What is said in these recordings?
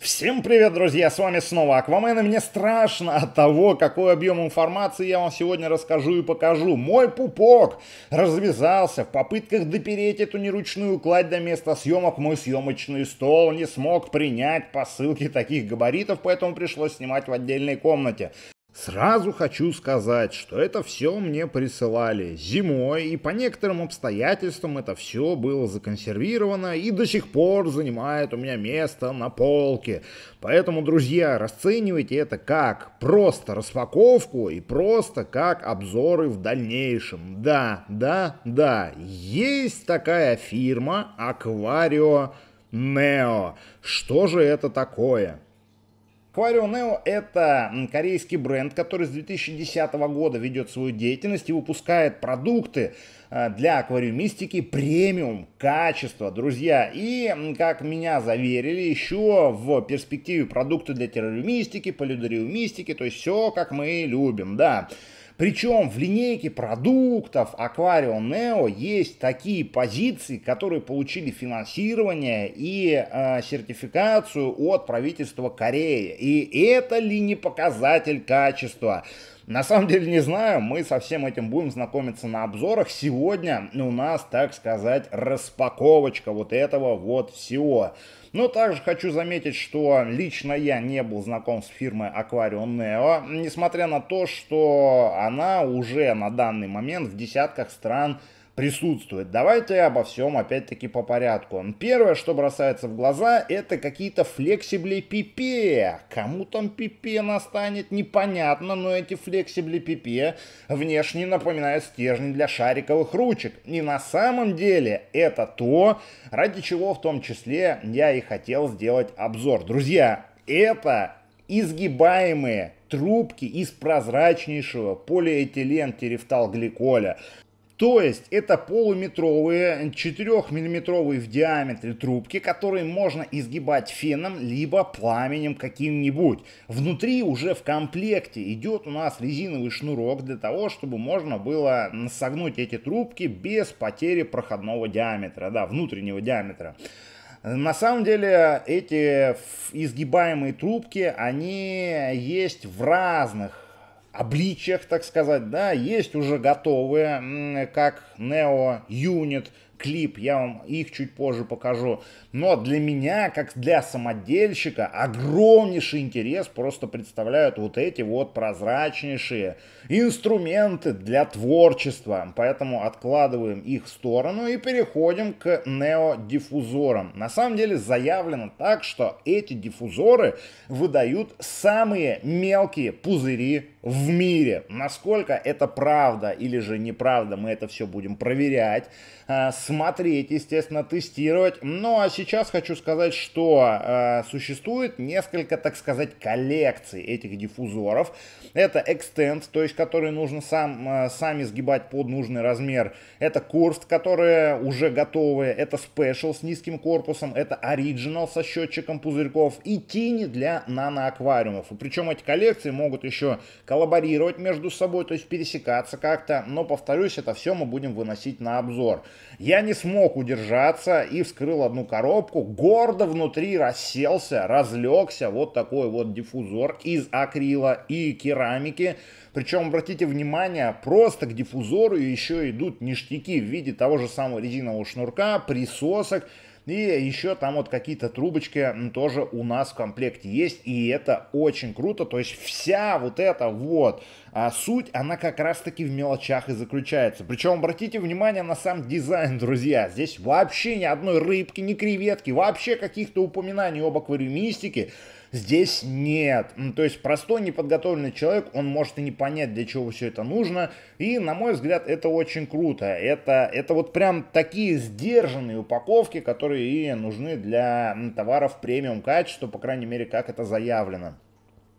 Всем привет, друзья, с вами снова Аквамен, и мне страшно от того, какой объем информации я вам сегодня расскажу и покажу. Мой пупок развязался в попытках допереть эту неручную кладь до места съемок. Мой съемочный стол не смог принять посылки таких габаритов, поэтому пришлось снимать в отдельной комнате. Сразу хочу сказать, что это все мне присылали зимой, и по некоторым обстоятельствам это все было законсервировано и до сих пор занимает у меня место на полке. Поэтому, друзья, расценивайте это как просто распаковку и просто как обзоры в дальнейшем. Да, да, да, есть такая фирма Акварио Нео. Что же это такое? Aquarium Neo — это корейский бренд, который с 2010 года ведет свою деятельность и выпускает продукты э, для аквариумистики премиум качества, друзья. И, как меня заверили, еще в перспективе продукты для террариумистики, полюдариумистики, то есть все, как мы любим, да. Причем в линейке продуктов Aquarium Neo есть такие позиции, которые получили финансирование и э, сертификацию от правительства Кореи. И это ли не показатель качества? На самом деле не знаю, мы со всем этим будем знакомиться на обзорах. Сегодня у нас, так сказать, распаковочка вот этого вот всего. Но также хочу заметить, что лично я не был знаком с фирмой Aquarium Neo, несмотря на то, что она уже на данный момент в десятках стран присутствует. Давайте то обо всем опять-таки по порядку. Первое, что бросается в глаза, это какие-то флексибли пипе. Кому там пипе настанет, непонятно, но эти флексибли пипе внешне напоминают стержни для шариковых ручек. И на самом деле это то, ради чего в том числе я и хотел сделать обзор. Друзья, это изгибаемые трубки из прозрачнейшего полиэтилен терефталгликоля. То есть это полуметровые, 4-миллиметровые в диаметре трубки, которые можно изгибать феном, либо пламенем каким-нибудь. Внутри уже в комплекте идет у нас резиновый шнурок для того, чтобы можно было согнуть эти трубки без потери проходного диаметра, да, внутреннего диаметра. На самом деле эти изгибаемые трубки, они есть в разных обличиях, так сказать, да, есть уже готовые, как Neo Unit, клип, я вам их чуть позже покажу. Но для меня, как для самодельщика, огромнейший интерес просто представляют вот эти вот прозрачнейшие инструменты для творчества. Поэтому откладываем их в сторону и переходим к диффузорам. На самом деле заявлено так, что эти диффузоры выдают самые мелкие пузыри в мире. Насколько это правда или же неправда, мы это все будем проверять, э, смотреть, естественно, тестировать. Ну а сейчас хочу сказать, что э, существует несколько, так сказать, коллекций этих диффузоров. Это экстенд, то есть который нужно сам, э, сами сгибать под нужный размер. Это курст, которые уже готовые. Это Special с низким корпусом. Это Original со счетчиком пузырьков. И тини для наноаквариумов. Причем эти коллекции могут еще коллаборировать между собой, то есть пересекаться как-то, но, повторюсь, это все мы будем выносить на обзор. Я не смог удержаться и вскрыл одну коробку, гордо внутри расселся, разлегся вот такой вот диффузор из акрила и керамики, причем, обратите внимание, просто к диффузору еще идут ништяки в виде того же самого резинового шнурка, присосок, и еще там вот какие-то трубочки тоже у нас в комплекте есть. И это очень круто. То есть вся вот эта вот а, суть, она как раз-таки в мелочах и заключается. Причем обратите внимание на сам дизайн, друзья. Здесь вообще ни одной рыбки, ни креветки, вообще каких-то упоминаний об аквариумистике. Здесь нет. Ну, то есть простой неподготовленный человек, он может и не понять, для чего все это нужно. И, на мой взгляд, это очень круто. Это, это вот прям такие сдержанные упаковки, которые и нужны для товаров премиум качества, по крайней мере, как это заявлено.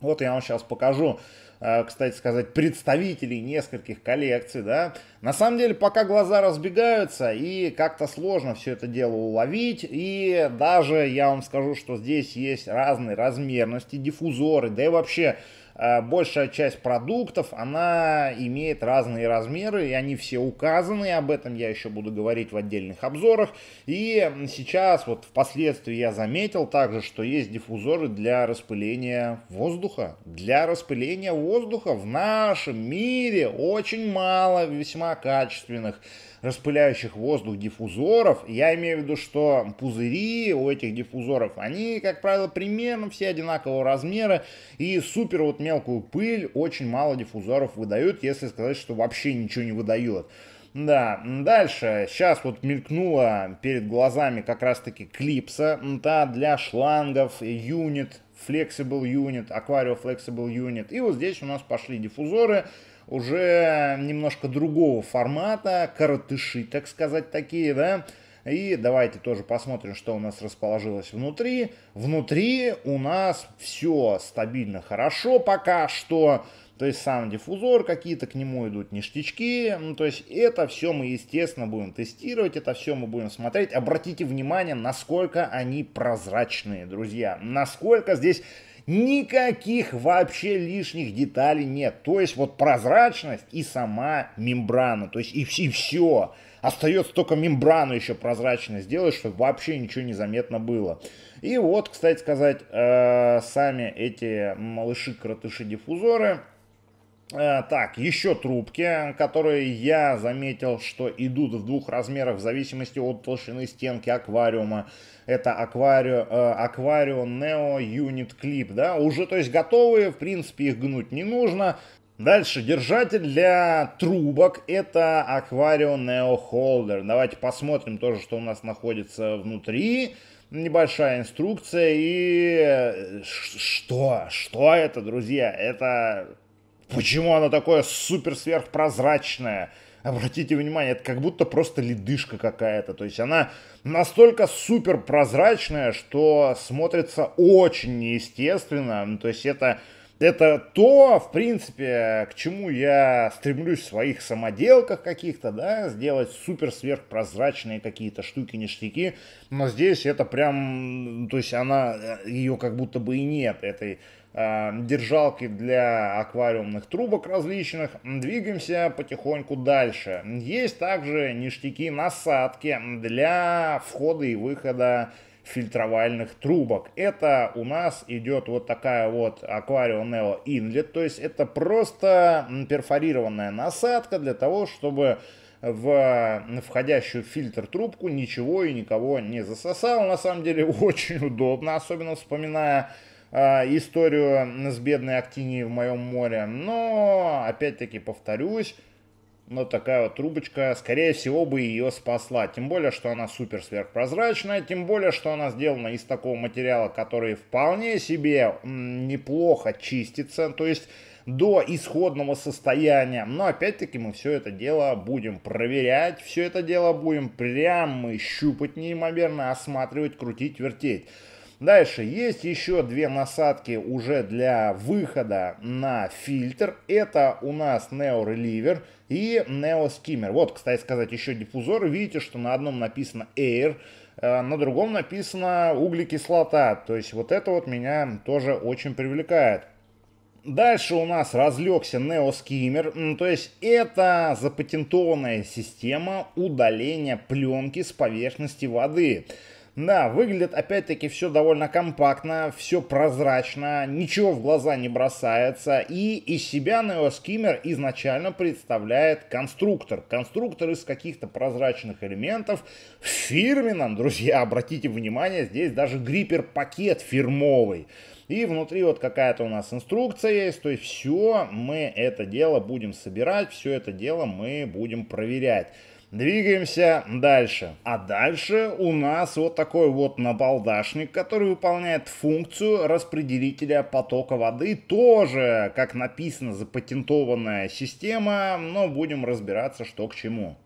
Вот я вам сейчас покажу Э, кстати сказать, представителей нескольких коллекций, да. На самом деле, пока глаза разбегаются, и как-то сложно все это дело уловить, и даже я вам скажу, что здесь есть разные размерности, диффузоры, да и вообще а, большая часть продуктов, она имеет разные размеры, и они все указаны, об этом я еще буду говорить в отдельных обзорах. И сейчас, вот впоследствии я заметил также, что есть диффузоры для распыления воздуха. Для распыления воздуха в нашем мире очень мало весьма качественных распыляющих воздух диффузоров. Я имею в виду, что пузыри у этих диффузоров, они, как правило, примерно все одинакового размера, и супер вот мелкую пыль, очень мало диффузоров выдает, если сказать, что вообще ничего не выдает. Да, дальше. Сейчас вот мелькнула перед глазами как раз-таки клипса. Да, для шлангов, юнит, flexible unit, aquario flexible unit. И вот здесь у нас пошли диффузоры уже немножко другого формата, коротыши, так сказать, такие, да. И давайте тоже посмотрим, что у нас расположилось внутри. Внутри у нас все стабильно хорошо пока что. То есть сам диффузор, какие-то к нему идут ништячки. Ну, то есть это все мы, естественно, будем тестировать, это все мы будем смотреть. Обратите внимание, насколько они прозрачные, друзья. Насколько здесь никаких вообще лишних деталей нет. То есть вот прозрачность и сама мембрана, то есть и, и все. Остается только мембрану еще прозрачно сделать, чтобы вообще ничего не заметно было. И вот, кстати сказать, э, сами эти малыши-кротыши-диффузоры э, так, еще трубки, которые я заметил, что идут в двух размерах в зависимости от толщины стенки аквариума. Это акварио, э, Neo Unit Clip, да, уже, то есть готовые, в принципе, их гнуть не нужно. Дальше, держатель для трубок, это Aquarium Neo Holder. Давайте посмотрим тоже, что у нас находится внутри. Небольшая инструкция и... Э, что? Что это, друзья? Это... Почему оно такое супер сверхпрозрачное? обратите внимание, это как будто просто ледышка какая-то. То есть она настолько супер прозрачная, что смотрится очень неестественно. То есть это это то, в принципе, к чему я стремлюсь в своих самоделках каких-то, да, сделать супер сверхпрозрачные какие-то штуки, ништяки. Но здесь это прям, то есть она, э, ее как будто бы и нет, этой э, держалки для аквариумных трубок различных. Двигаемся потихоньку дальше. Есть также ништяки насадки для входа и выхода фильтровальных трубок. Это у нас идет вот такая вот Aquarium Neo Inlet, то есть это просто перфорированная насадка для того, чтобы в входящую фильтр трубку ничего и никого не засосал. На самом деле очень удобно, особенно вспоминая а, историю с бедной актинией в моем море. Но, опять-таки повторюсь, но ну, такая вот трубочка, скорее всего, бы ее спасла. Тем более, что она супер сверхпрозрачная, тем более, что она сделана из такого материала, который вполне себе неплохо чистится, то есть до исходного состояния. Но опять-таки мы все это дело будем проверять, все это дело будем прямо щупать неимоверно, осматривать, крутить, вертеть. Дальше есть еще две насадки уже для выхода на фильтр. Это у нас Neo Reliever и Neo Skimmer. Вот, кстати сказать, еще диффузоры. Видите, что на одном написано Air, э, на другом написано углекислота. То есть вот это вот меня тоже очень привлекает. Дальше у нас разлегся Neo Skimmer. то есть это запатентованная система удаления пленки с поверхности воды. Да, выглядит опять-таки все довольно компактно, все прозрачно, ничего в глаза не бросается. И из себя Neos Skimmer изначально представляет конструктор. Конструктор из каких-то прозрачных элементов в фирменном, друзья, обратите внимание, здесь даже гриппер-пакет фирмовый. И внутри вот какая-то у нас инструкция есть, то есть все мы это дело будем собирать, все это дело мы будем проверять. Двигаемся дальше. А дальше у нас вот такой вот набалдашник, который выполняет функцию распределителя потока воды. Тоже, как написано, запатентованная система, но будем разбираться, что к чему.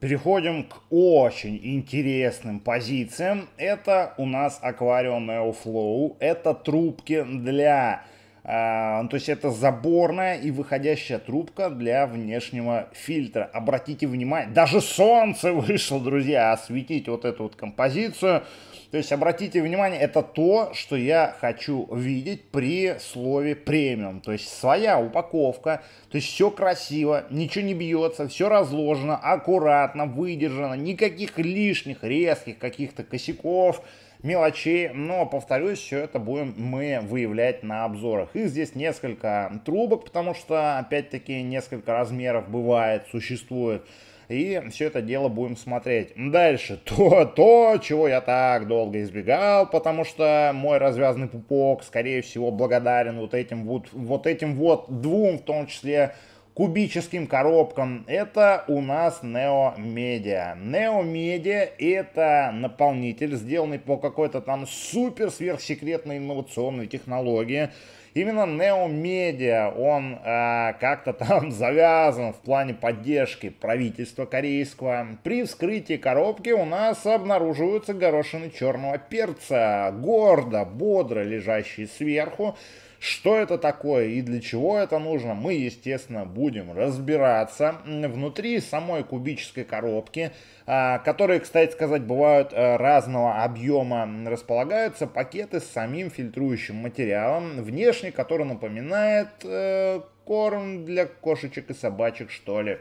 Переходим к очень интересным позициям. Это у нас аквариумное оффлоу. Это трубки для а, ну, то есть это заборная и выходящая трубка для внешнего фильтра. Обратите внимание, даже солнце вышло, друзья, осветить вот эту вот композицию. То есть обратите внимание, это то, что я хочу видеть при слове премиум. То есть своя упаковка, то есть все красиво, ничего не бьется, все разложено, аккуратно, выдержано, никаких лишних резких каких-то косяков, мелочей, но, повторюсь, все это будем мы выявлять на обзорах. Их здесь несколько трубок, потому что, опять-таки, несколько размеров бывает, существует. И все это дело будем смотреть. Дальше. То, то, чего я так долго избегал, потому что мой развязанный пупок, скорее всего, благодарен вот этим вот, вот этим вот двум, в том числе, кубическим коробкам, это у нас Neo Media. Neo Media это наполнитель, сделанный по какой-то там супер сверхсекретной инновационной технологии. Именно Neo Media, он э, как-то там завязан в плане поддержки правительства корейского. При вскрытии коробки у нас обнаруживаются горошины черного перца, гордо, бодро лежащие сверху. Что это такое и для чего это нужно, мы, естественно, будем разбираться внутри самой кубической коробки, а, которые, кстати сказать, бывают э, разного объема, располагаются пакеты с самим фильтрующим материалом, внешне который напоминает э, корм для кошечек и собачек, что ли.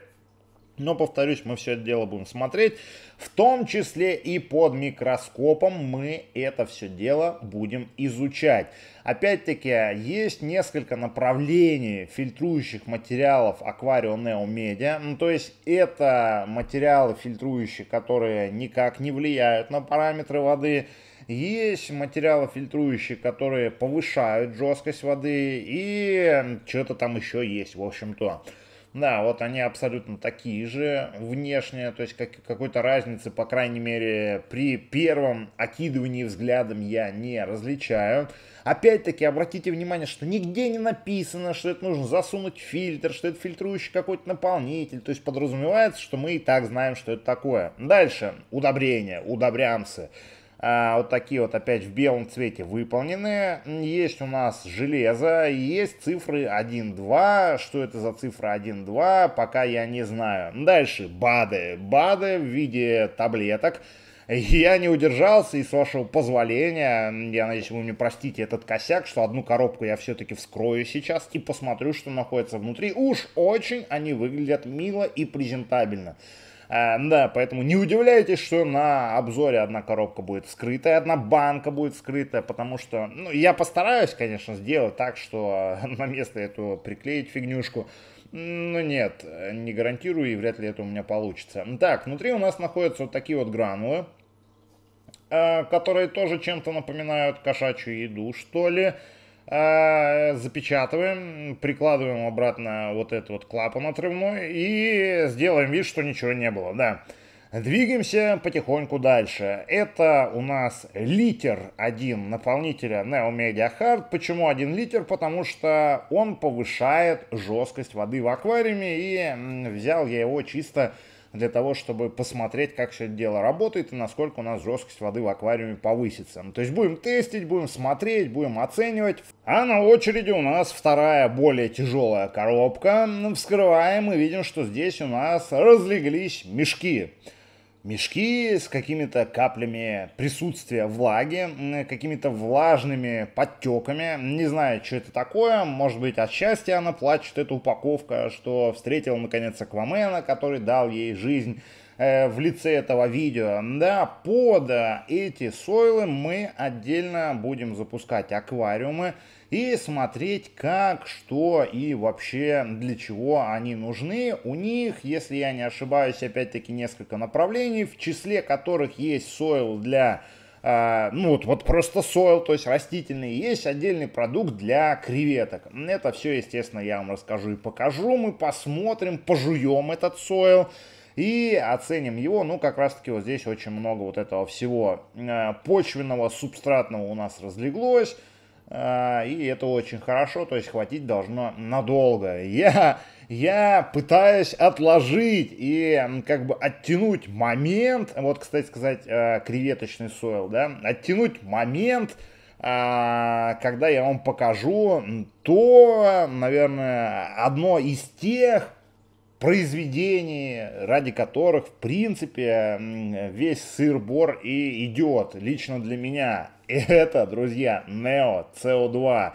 Но, повторюсь, мы все это дело будем смотреть. В том числе и под микроскопом мы это все дело будем изучать. Опять-таки, есть несколько направлений фильтрующих материалов Aquarium Neo Media. Ну, то есть, это материалы фильтрующие, которые никак не влияют на параметры воды. Есть материалы фильтрующие, которые повышают жесткость воды. И что-то там еще есть, в общем-то. Да, вот они абсолютно такие же внешние, то есть как, какой-то разницы, по крайней мере, при первом окидывании взглядом я не различаю. Опять-таки, обратите внимание, что нигде не написано, что это нужно засунуть в фильтр, что это фильтрующий какой-то наполнитель, то есть подразумевается, что мы и так знаем, что это такое. Дальше, удобрения, удобрямцы. А, вот такие вот опять в белом цвете выполнены. Есть у нас железо, есть цифры 1-2. Что это за цифра 1-2, пока я не знаю. Дальше БАДы. БАДы в виде таблеток. Я не удержался, и с вашего позволения, я надеюсь, вы мне простите этот косяк, что одну коробку я все-таки вскрою сейчас и посмотрю, что находится внутри. Уж очень они выглядят мило и презентабельно. Э, да, поэтому не удивляйтесь, что на обзоре одна коробка будет скрытая, одна банка будет скрытая, потому что, ну, я постараюсь, конечно, сделать так, что э, на место эту приклеить фигнюшку. Ну нет, не гарантирую, и вряд ли это у меня получится. Так, внутри у нас находятся вот такие вот гранулы, э, которые тоже чем-то напоминают кошачью еду, что ли. А, запечатываем, прикладываем обратно вот этот вот клапан отрывной и сделаем вид, что ничего не было, да. Двигаемся потихоньку дальше. Это у нас литер один наполнителя Neo Media Hard. Почему один литер? Потому что он повышает жесткость воды в аквариуме и взял я его чисто для того, чтобы посмотреть, как все это дело работает и насколько у нас жесткость воды в аквариуме повысится. Ну, то есть будем тестить, будем смотреть, будем оценивать. А на очереди у нас вторая, более тяжелая коробка. Вскрываем и видим, что здесь у нас разлеглись мешки мешки с какими-то каплями присутствия влаги, какими-то влажными подтеками. Не знаю, что это такое. Может быть, от счастья она плачет, эта упаковка, что встретил, наконец, Аквамена, который дал ей жизнь э, в лице этого видео. Да, под э, эти сойлы мы отдельно будем запускать аквариумы и смотреть, как, что и вообще для чего они нужны. У них, если я не ошибаюсь, опять-таки несколько направлений, в числе которых есть сойл для а, ну вот, вот просто сойл, то есть растительный, есть отдельный продукт для креветок. Это все, естественно, я вам расскажу и покажу. Мы посмотрим, пожуем этот сойл и оценим его. Ну, как раз таки вот здесь очень много вот этого всего а, почвенного, субстратного у нас разлеглось. А, и это очень хорошо, то есть хватить должно надолго. Я, я пытаюсь отложить и как бы оттянуть момент, вот, кстати сказать, э, креветочный сойл, да, оттянуть момент, а, когда я вам покажу то, наверное, одно из тех произведений, ради которых, в принципе, весь сыр-бор и идет. Лично для меня это, друзья, Neo CO2.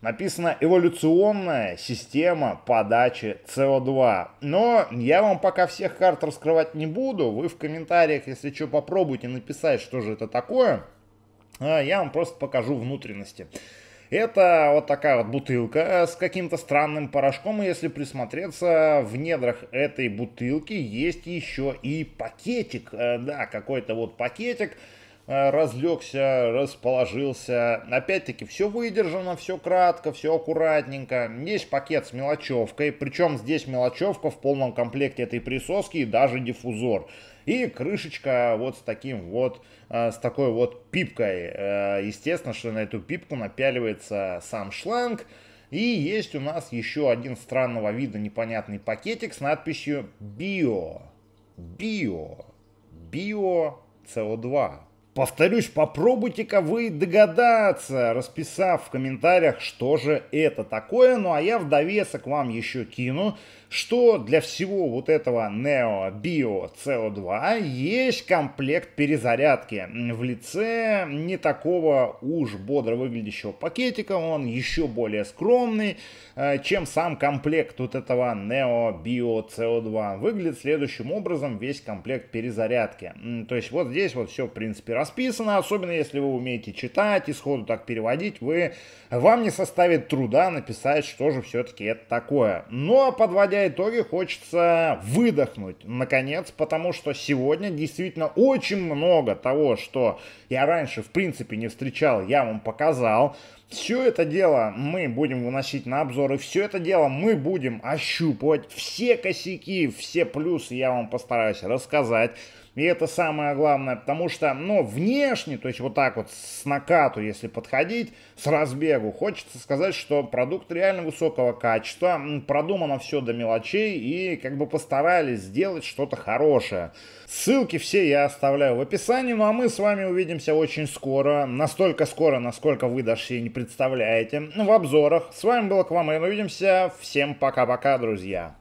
Написана эволюционная система подачи СО2. Но я вам пока всех карт раскрывать не буду. Вы в комментариях, если что, попробуйте написать, что же это такое. А я вам просто покажу внутренности. Это вот такая вот бутылка э, с каким-то странным порошком, и если присмотреться, в недрах этой бутылки есть еще и пакетик, э, да, какой-то вот пакетик, Э, разлегся, расположился. Опять-таки, все выдержано, все кратко, все аккуратненько. Есть пакет с мелочевкой, причем здесь мелочевка в полном комплекте этой присоски и даже диффузор. И крышечка вот с таким вот, э, с такой вот пипкой. Э, естественно, что на эту пипку напяливается сам шланг. И есть у нас еще один странного вида непонятный пакетик с надписью «Био». Био. Био СО2. Повторюсь, попробуйте-ка вы догадаться, расписав в комментариях, что же это такое. Ну а я в довесок вам еще кину что для всего вот этого Neo Bio CO2 есть комплект перезарядки в лице не такого уж бодро выглядящего пакетика, он еще более скромный, э, чем сам комплект вот этого Neo Bio CO2. Выглядит следующим образом весь комплект перезарядки. То есть вот здесь вот все в принципе расписано, особенно если вы умеете читать и сходу так переводить, вы, вам не составит труда написать, что же все-таки это такое. Но подводя подводя итоги, хочется выдохнуть, наконец, потому что сегодня действительно очень много того, что я раньше, в принципе, не встречал, я вам показал. Все это дело мы будем выносить на обзоры, все это дело мы будем ощупывать, все косяки, все плюсы я вам постараюсь рассказать. И это самое главное, потому что, ну, внешне, то есть вот так вот с накату, если подходить, с разбегу, хочется сказать, что продукт реально высокого качества, продумано все до мелочей и как бы постарались сделать что-то хорошее. Ссылки все я оставляю в описании, ну а мы с вами увидимся очень скоро, настолько скоро, насколько вы дошли не представляете, ну, в обзорах. С вами был Аквамен. Увидимся. Всем пока-пока, друзья.